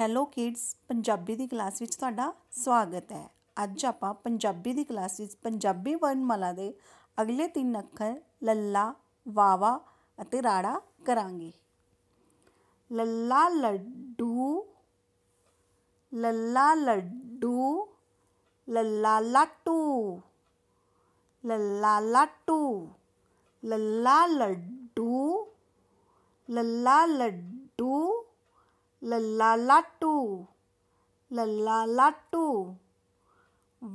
hello kids Punjabi ਦੀ class ਵਿੱਚ ਤੁਹਾਡਾ ਸਵਾਗਤ ਹੈ ਅੱਜ ਆਪਾਂ ਪੰਜਾਬੀ ਦੀ ਕਲਾਸ ਵਿੱਚ ਪੰਜਾਬੀ ਵਰਣਮਾਲਾ ਦੇ ਅਗਲੇ ਤਿੰਨ ਅੱਖਰ ਲੱਲਾ ਵਾਵਾ ਅਤੇ ਰਾੜਾ ਕਰਾਂਗੇ ਲੱਲਾ ਲੱਡੂ ਲੱਲਾ ਲੱਡੂ ਲੱਲਾ ਲੱਟੂ ਲੱਲਾ ਲੱਟੂ ਲੱਲਾ ਲੱਡੂ ਲੱਲਾ ਲੱਡੂ लल्ला लाटू लल्ला लाटू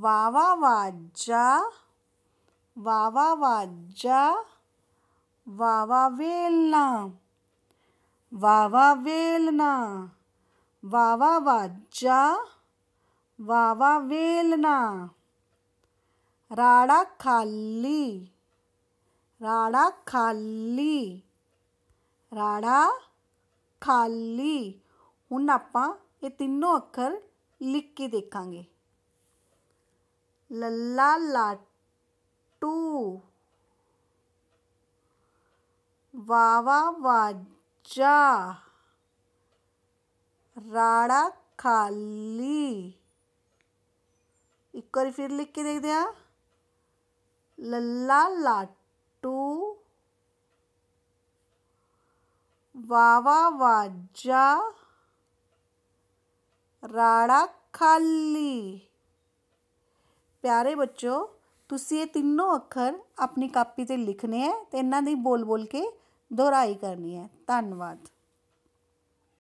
वावा वाजा वावा वाजा वावा वेलना वावा वेलना वावा वाजा वावा वेलना राडा खाली राडा खाली राडा खाली हूँ आप तीनों अखर लिख के देखा लला लाटू वावा वाजा राड़ा खाली एक बार फिर लिख के देख दिया लल्ला लाटू वावा वाजा राड़ा खाली प्यारे बच्चों तुसी ये तीनों अखर अपनी कापी से लिखने हैं तो इन्हों बोल बोल के दोहराई करनी है धन्यवाद